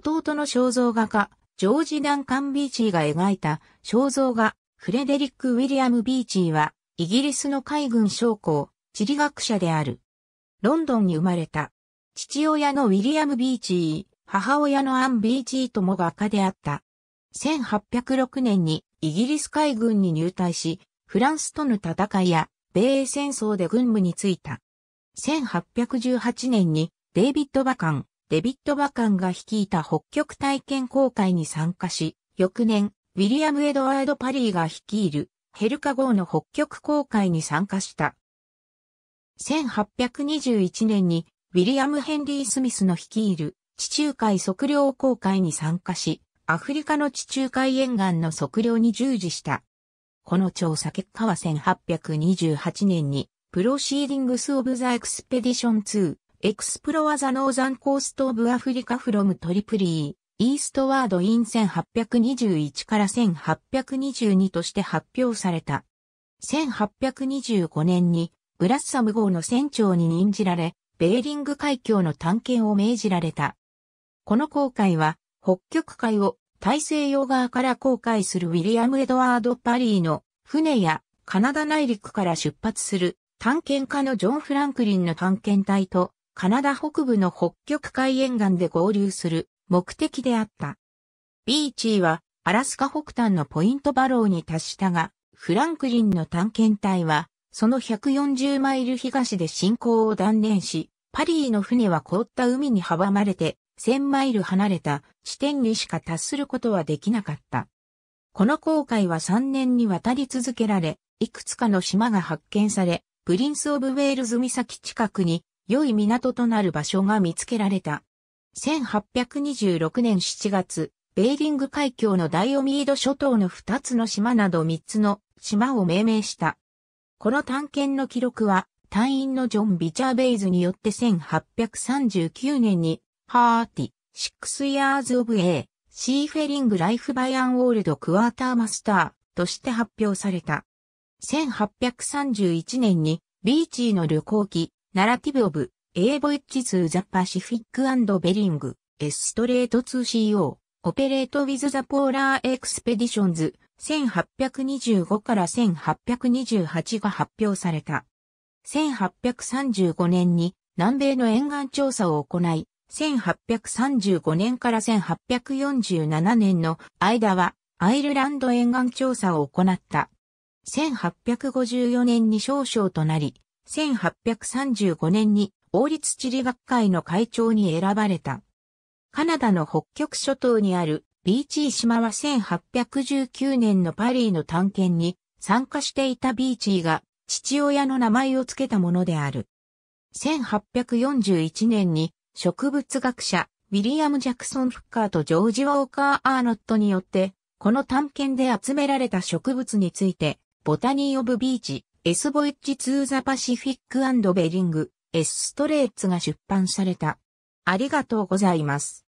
弟の肖像画家、ジョージ・ダンカン・ビーチーが描いた肖像画、フレデリック・ウィリアム・ビーチーは、イギリスの海軍将校、地理学者である。ロンドンに生まれた。父親のウィリアム・ビーチー、母親のアン・ビーチーとも画家であった。1806年にイギリス海軍に入隊し、フランスとの戦いや米英戦争で軍務に就いた。1818年にデイビッド・バカン、デビッド・バカンが率いた北極体験公海に参加し、翌年、ウィリアム・エドワード・パリーが率いるヘルカ号の北極公海に参加した。1821年にウィリアム・ヘンリー・スミスの率いる地中海測量公海に参加し、アフリカの地中海沿岸の測量に従事した。この調査結果は1828年にプロシーディングス・オブ・ザ・エクスペディション2エクスプロワザノーザンコーストオブアフリカフロムトリプリー。イーストワードイン1821から1822として発表された。1825年にブラッサム号の船長に任じられ、ベーリング海峡の探検を命じられた。この航海は北極海を大西洋側から航海するウィリアム・エドワード・パリーの船やカナダ内陸から出発する探検家のジョン・フランクリンの探検隊とカナダ北部の北極海沿岸で合流する目的であった。ビーチーはアラスカ北端のポイントバローに達したが、フランクリンの探検隊は、その140マイル東で進行を断念し、パリーの船は凍った海に阻まれて、1000マイル離れた地点にしか達することはできなかった。この航海は3年にわたり続けられ、いくつかの島が発見され、プリンス・オブ・ウェールズ岬近くに良い港となる場所が見つけられた。1826年7月、ベーリング海峡のダイオミード諸島の2つの島など3つの島を命名した。この探検の記録は、隊員のジョン・ビチャーベイズによって1839年に、ハーティ、シックス・イヤーズ・オブ・エー、シーフェリング・ライフ・バイ・アン・オールド・クワーター・マスターとして発表された。1831年に、ビーチーの旅行記、ナラティブ・オブ・エーボエッジ・ツ・ザ・パシフィック・アンド・ベリング、エス・ストレート・ツー・シー・オー、オペレート・ウィズ・ザ・ポーラー・エクスペディションズ、1825から1828が発表された。1835年に南米の沿岸調査を行い、1835年から1847年の間はアイルランド沿岸調査を行った。1854年に少将となり、1835年に王立地理学会の会長に選ばれた。カナダの北極諸島にあるビーチー島は1819年のパリーの探検に参加していたビーチーが父親の名前を付けたものである。1841年に植物学者ウィリアム・ジャクソン・フッカーとジョージ・ウォーカー・アーノットによってこの探検で集められた植物についてボタニー・オブ・ビーチ S ボイッジ・ツー・ザ・パシフィック・アンド・ベリング、S ストレーツが出版された。ありがとうございます。